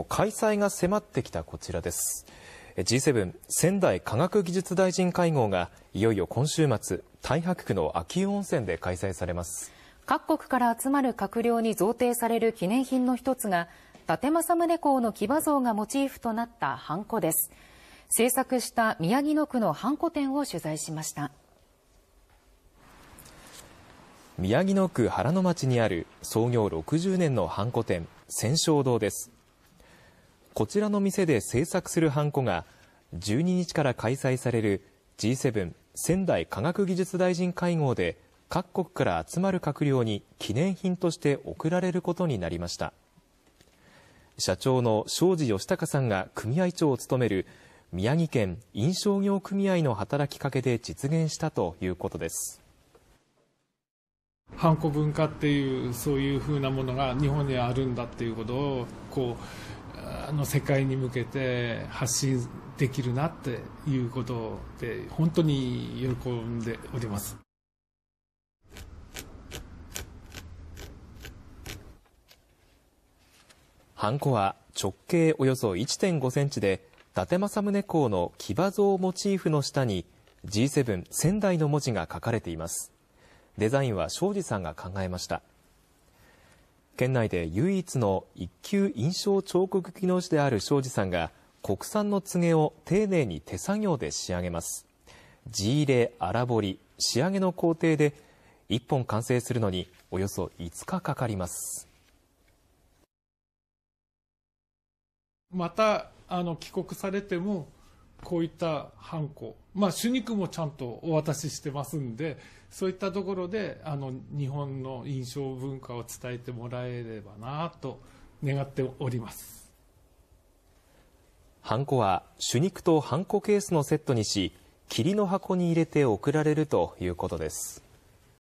もう開催が迫ってきたこちらです。G7 仙台科学技術大臣会合がいよいよ今週末、太白区の秋温泉で開催されます。各国から集まる閣僚に贈呈される記念品の一つが、伊達政宗公の騎馬像がモチーフとなったハンコです。制作した宮城野区のハンコ店を取材しました。宮城野区原野町にある創業60年のハンコ店、千勝堂です。こちらの店で製作するハンコが、12日から開催される G7 仙台科学技術大臣会合で、各国から集まる閣僚に記念品として贈られることになりました。社長の庄司義隆さんが組合長を務める宮城県印象業組合の働きかけで実現したということです。ハンコ文化っていうそういうふうなものが日本にあるんだっていうことをこうの世界に向けて発信できるなっていうことで本当に喜んでおります。ハンコは直径およそ1.5センチで、伊達政宗公の騎馬像モチーフの下に G7 仙台の文字が書かれています。デザインは庄司さんが考えました。県内で唯一の一級印象彫刻技能士である庄司さんが、国産の柘を丁寧に手作業で仕上げます。地入れ、荒彫り、仕上げの工程で、1本完成するのにおよそ5日かかります。また、あの、帰国されても、こういったハンコ、まあ、手肉もちゃんとお渡ししてますんで、そういったところであの日本の印象文化を伝えてもらえればなと願っております。ハンコは手肉とハンコケースのセットにし、霧の箱に入れて送られるということです。